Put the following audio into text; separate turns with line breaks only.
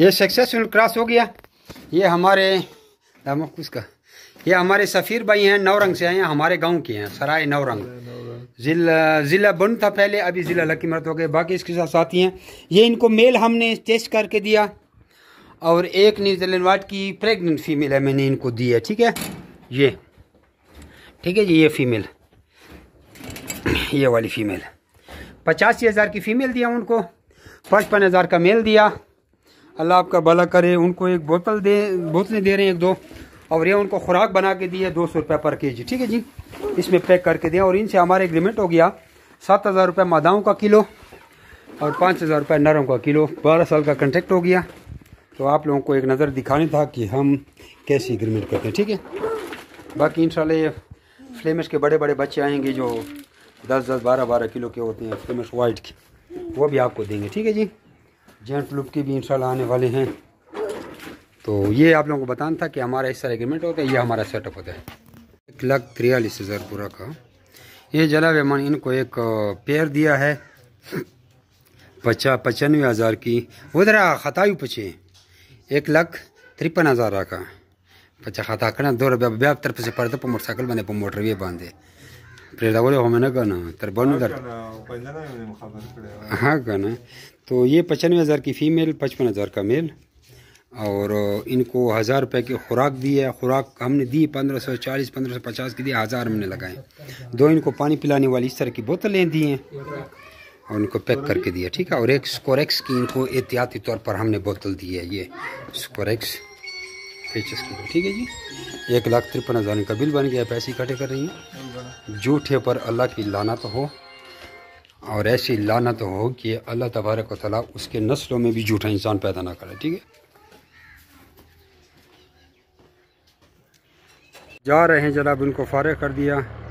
ये successful cross हो गया ये हमारे का ये हमारे सफ़ीर भाई हैं नवरंग से आए हैं हमारे गांव के हैं सराय नवरंग जिला ज़िला बन था पहले अभी ज़िला लकी मरत हो गए बाकी इसके साथ साथी हैं ये इनको मेल हमने टेस्ट करके दिया और एक न्यूजीलैंड वाट की प्रेग्नेंट फीमेल है मैंने इनको दी है ठीक है ये ठीक है जी ये फीमेल ये वाली फीमेल पचासी हज़ार की फ़ीमेल दिया उनको पचपन हज़ार का मेल दिया अल्लाह आपका भला करे उनको एक बोतल दे बोतलें दे रहे हैं एक दो और ये उनको खुराक बना के दी है दो सौ रुपये पर के जी ठीक है जी इसमें पैक करके दें और इनसे हमारा एग्रीमेंट हो गया सात हज़ार रुपये मादाओं का किलो और पाँच हज़ार रुपये नरों का किलो बारह साल का कंटेक्ट हो गया तो आप लोगों को एक नज़र दिखाने था कि हम कैसे एग्रीमेंट करते हैं ठीक है बाकी इन फ्लेमिश के बड़े बड़े बच्चे आएंगे जो दस दस बारह बारह किलो के होते हैं फ्लेमिश वाइट के वो भी आपको देंगे ठीक है जी जेंट लुप के भी इंशाल्लाह आने वाले हैं तो ये आप लोगों को बताना था कि हमारा इस तरह एग्रीमेंट होता है ये हमारा सेटअप होता है एक लाख तिरयालीस हज़ार पूरा का ये जला रहमान इनको एक पेयर दिया है पचा पचानवे हज़ार की उधर खतायु पचे एक लाख तिरपन हज़ार का पचा खता करना दो रुपया ब्याह तरफ से पड़ता पर मोटरसाइकिल बने पर मोटर भी बांधे प्रेदावले होमेना का ना तरबन हाँ दर हाँ का ना तो ये पचानवे हज़ार की फ़ीमेल पचपन हज़ार का मेल और इनको हज़ार रुपये की खुराक दी है खुराक हमने दी पंद्रह सौ चालीस पंद्रह सौ पचास की दी हज़ार हमने लगाए दो इनको पानी पिलाने वाली इस तरह की बोतलें दी हैं और इनको पैक करके दिया ठीक है और एक स्कोरेक्स की इनको एहतियाती तौर पर हमने बोतल दी है ये स्कोरेक्स पेचस के ठीक है जी एक लाख तिरपन हज़ार का बिल बन गया पैसे इकट्ठे कर रही हैं जूठे पर अल्लाह की लानत तो हो और ऐसी लानत तो हो कि अल्लाह तबारक वाली उसके नस्लों में भी जूठा इंसान पैदा ना करे ठीक है जा रहे हैं जनाब उनको फारग कर दिया